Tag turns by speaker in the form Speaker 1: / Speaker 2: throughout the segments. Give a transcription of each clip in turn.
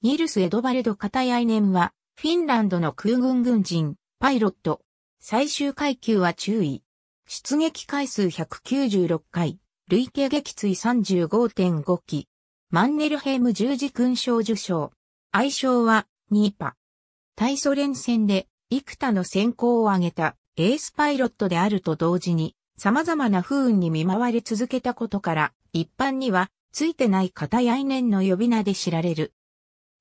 Speaker 1: ニールス・エドバルド・カタヤイネンは、フィンランドの空軍軍人、パイロット。最終階級は注意。出撃回数196回、累計撃墜35.5機。マンネルヘーム十字勲章受章。愛称は、ニーパ。対ソ連戦で、幾多の先行を挙げた、エースパイロットであると同時に、様々な不運に見舞われ続けたことから、一般には、ついてない片やいんの呼び名で知られる。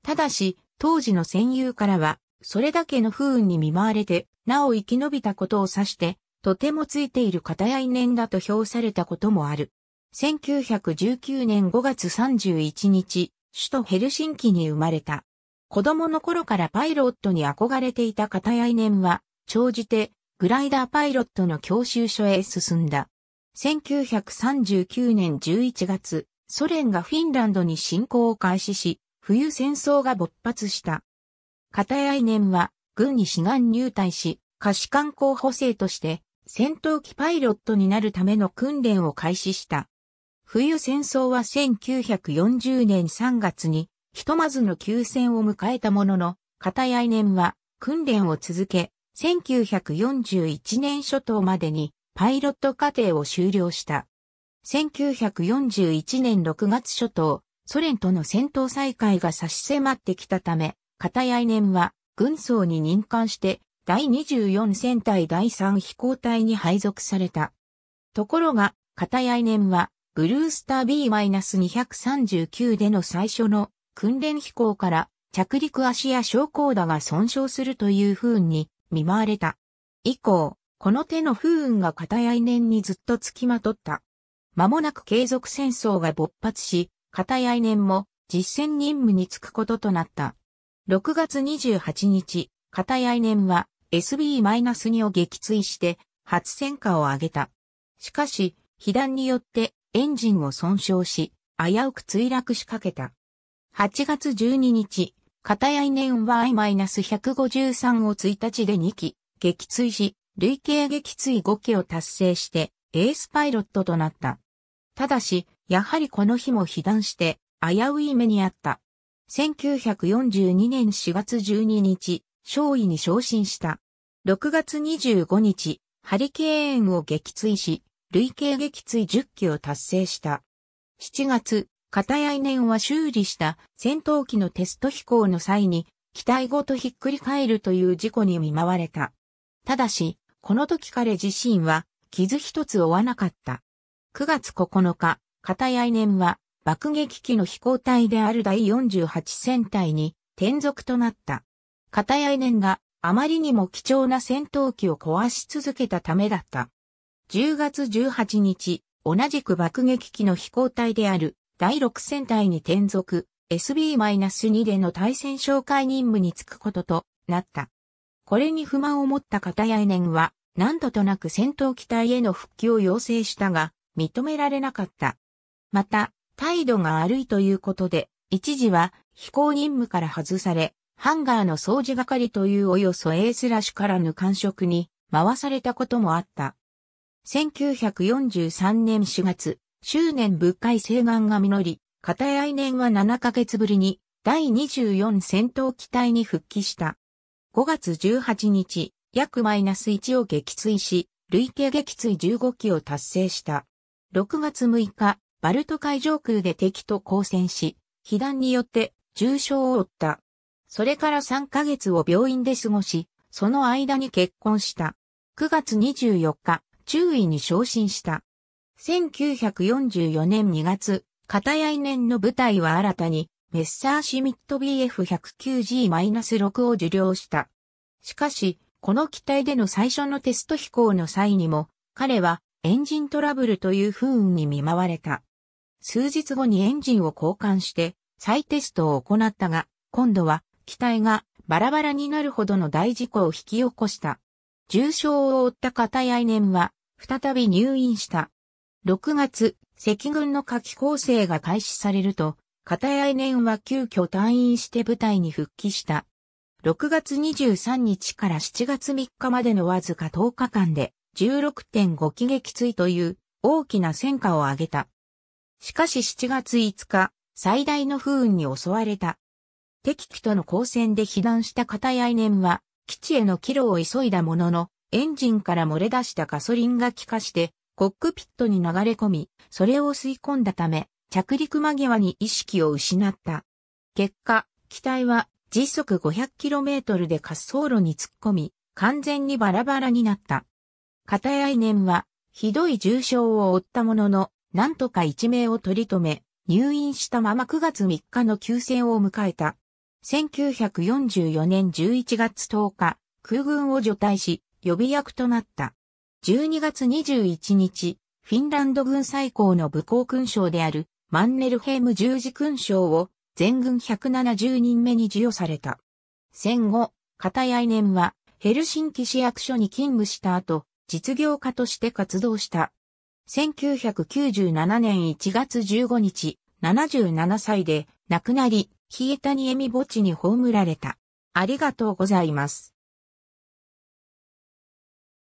Speaker 1: ただし、当時の戦友からは、それだけの不運に見舞われて、なお生き延びたことを指して、とてもついている片や因縁だと評されたこともある。1919年5月31日、首都ヘルシンキに生まれた。子供の頃からパイロットに憧れていた片や因縁は、長じて、グライダーパイロットの教習所へ進んだ。1939年11月、ソ連がフィンランドに侵攻を開始し、冬戦争が勃発した。片やイネンは、軍に志願入隊し、可視官候補生として、戦闘機パイロットになるための訓練を開始した。冬戦争は1940年3月に、ひとまずの休戦を迎えたものの、片やイネンは、訓練を続け、1941年初頭までに、パイロット課程を修了した。1941年6月初頭、ソ連との戦闘再開が差し迫ってきたため、片や年は軍曹に任官して第24戦隊第3飛行隊に配属された。ところが、片や年はブルースター B-239 での最初の訓練飛行から着陸足や昇降打が損傷するという不運に見舞われた。以降、この手の不運が片や年にずっとつきまとった。間もなく継続戦争が勃発し、片や年も実践任務に就くこととなった。6月28日、片や年は SB-2 を撃墜して初戦果を上げた。しかし、被弾によってエンジンを損傷し、危うく墜落しかけた。8月12日、片や年は I-153 を1日で2機、撃墜し、累計撃墜5機を達成して、エースパイロットとなった。ただし、やはりこの日も被弾して危うい目にあった。1942年4月12日、少尉に昇進した。6月25日、ハリケーンを撃墜し、累計撃墜10機を達成した。7月、片や年は修理した戦闘機のテスト飛行の際に、機体ごとひっくり返るという事故に見舞われた。ただし、この時彼自身は傷一つ負わなかった。9月9日、片や年は、爆撃機の飛行隊である第48戦隊に転属となった。片や年があまりにも貴重な戦闘機を壊し続けたためだった。10月18日、同じく爆撃機の飛行隊である第6戦隊に転属 SB-2 での対戦紹介任務に就くこととなった。これに不満を持った片や年は何度となく戦闘機隊への復帰を要請したが認められなかった。また、態度が悪いということで、一時は飛行任務から外され、ハンガーの掃除係というおよそエースラッシュからぬ感触に回されたこともあった。1943年4月、周年物海西願が実り、片来年は7ヶ月ぶりに第24戦闘機体に復帰した。5月18日、約マイナス1を撃墜し、累計撃墜15機を達成した。6月6日、バルト海上空で敵と交戦し、被弾によって重傷を負った。それから3ヶ月を病院で過ごし、その間に結婚した。9月24日、中尉に昇進した。1944年2月、片や年の部隊は新たに、メッサーシミット BF109G-6 を受領した。しかし、この機体での最初のテスト飛行の際にも、彼はエンジントラブルという不運に見舞われた。数日後にエンジンを交換して再テストを行ったが、今度は機体がバラバラになるほどの大事故を引き起こした。重傷を負った片ネムは再び入院した。6月、赤軍の火器構成が開始されると、片ネ年は急遽退院して部隊に復帰した。6月23日から7月3日までのわずか10日間で16.5喜劇追という大きな戦果を上げた。しかし7月5日、最大の不運に襲われた。敵機との交戦で被弾した片や年は、基地への帰路を急いだものの、エンジンから漏れ出したガソリンが気化して、コックピットに流れ込み、それを吸い込んだため、着陸間際に意識を失った。結果、機体は時速 500km で滑走路に突っ込み、完全にバラバラになった。片や年は、ひどい重傷を負ったものの、なんとか一命を取り留め、入院したまま9月3日の休戦を迎えた。1944年11月10日、空軍を除隊し、予備役となった。12月21日、フィンランド軍最高の武功勲章であるマンネルヘーム十字勲章を全軍170人目に授与された。戦後、片や年はヘルシンキ市役所に勤務した後、実業家として活動した。1997年1月15日、77歳で亡くなり、ヒえたにえみ墓地に葬られた。ありがとうございます。